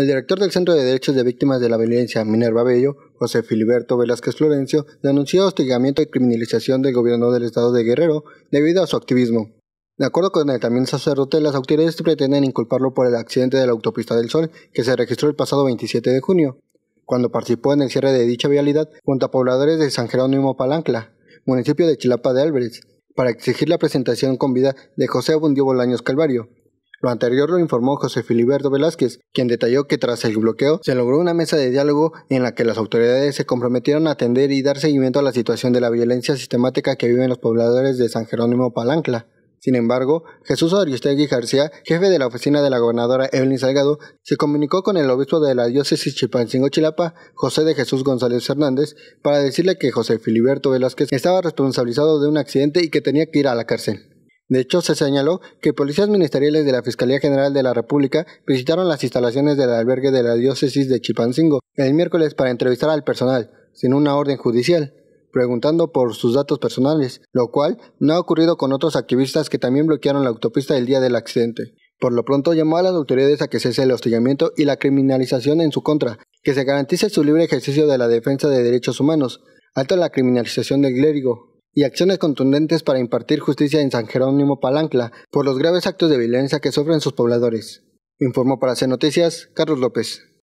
El director del Centro de Derechos de Víctimas de la Violencia, Minerva Bello, José Filiberto Velázquez Florencio, denunció hostigamiento y criminalización del gobierno del estado de Guerrero debido a su activismo. De acuerdo con el también sacerdote, las autoridades pretenden inculparlo por el accidente de la autopista del Sol que se registró el pasado 27 de junio, cuando participó en el cierre de dicha vialidad junto a pobladores de San Jerónimo Palancla, municipio de Chilapa de Álvarez, para exigir la presentación con vida de José Abundio Bolaños Calvario, lo anterior lo informó José Filiberto Velázquez, quien detalló que tras el bloqueo se logró una mesa de diálogo en la que las autoridades se comprometieron a atender y dar seguimiento a la situación de la violencia sistemática que viven los pobladores de San Jerónimo Palancla. Sin embargo, Jesús Ariostegui García, jefe de la oficina de la gobernadora Evelyn Salgado, se comunicó con el obispo de la diócesis Chipancingo Chilapa, José de Jesús González Hernández, para decirle que José Filiberto Velázquez estaba responsabilizado de un accidente y que tenía que ir a la cárcel. De hecho, se señaló que policías ministeriales de la Fiscalía General de la República visitaron las instalaciones del albergue de la diócesis de Chipancingo el miércoles para entrevistar al personal, sin una orden judicial, preguntando por sus datos personales, lo cual no ha ocurrido con otros activistas que también bloquearon la autopista el día del accidente. Por lo pronto llamó a las autoridades a que cese el hostigamiento y la criminalización en su contra, que se garantice su libre ejercicio de la defensa de derechos humanos, alto la criminalización del clérigo, y acciones contundentes para impartir justicia en San Jerónimo Palancla por los graves actos de violencia que sufren sus pobladores. Informó para C Noticias Carlos López.